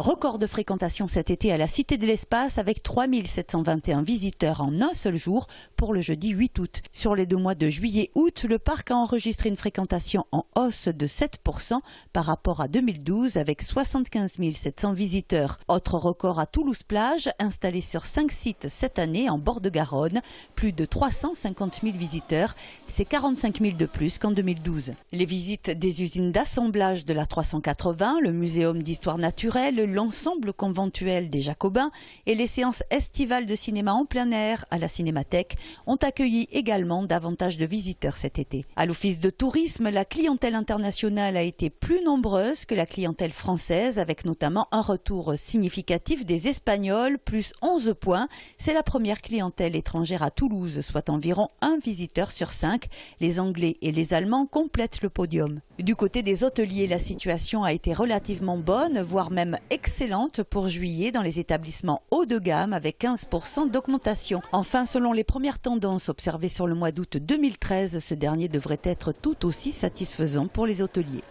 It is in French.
Record de fréquentation cet été à la Cité de l'Espace avec 3721 visiteurs en un seul jour pour le jeudi 8 août. Sur les deux mois de juillet-août, le parc a enregistré une fréquentation en hausse de 7% par rapport à 2012 avec 75 700 visiteurs. Autre record à Toulouse-Plage, installé sur 5 sites cette année en bord de Garonne, plus de 350 000 visiteurs, c'est 45 000 de plus qu'en 2012. Les visites des usines d'assemblage de la 380, le muséum d'histoire naturelle, l'ensemble conventuel des Jacobins et les séances estivales de cinéma en plein air à la Cinémathèque ont accueilli également davantage de visiteurs cet été. À l'Office de tourisme, la clientèle internationale a été plus nombreuse que la clientèle française, avec notamment un retour significatif des Espagnols, plus 11 points. C'est la première clientèle étrangère à Toulouse, soit environ un visiteur sur cinq. Les Anglais et les Allemands complètent le podium. Du côté des hôteliers, la situation a été relativement bonne, voire même excellente pour juillet dans les établissements haut de gamme avec 15% d'augmentation. Enfin, selon les premières tendances observées sur le mois d'août 2013, ce dernier devrait être tout aussi satisfaisant pour les hôteliers.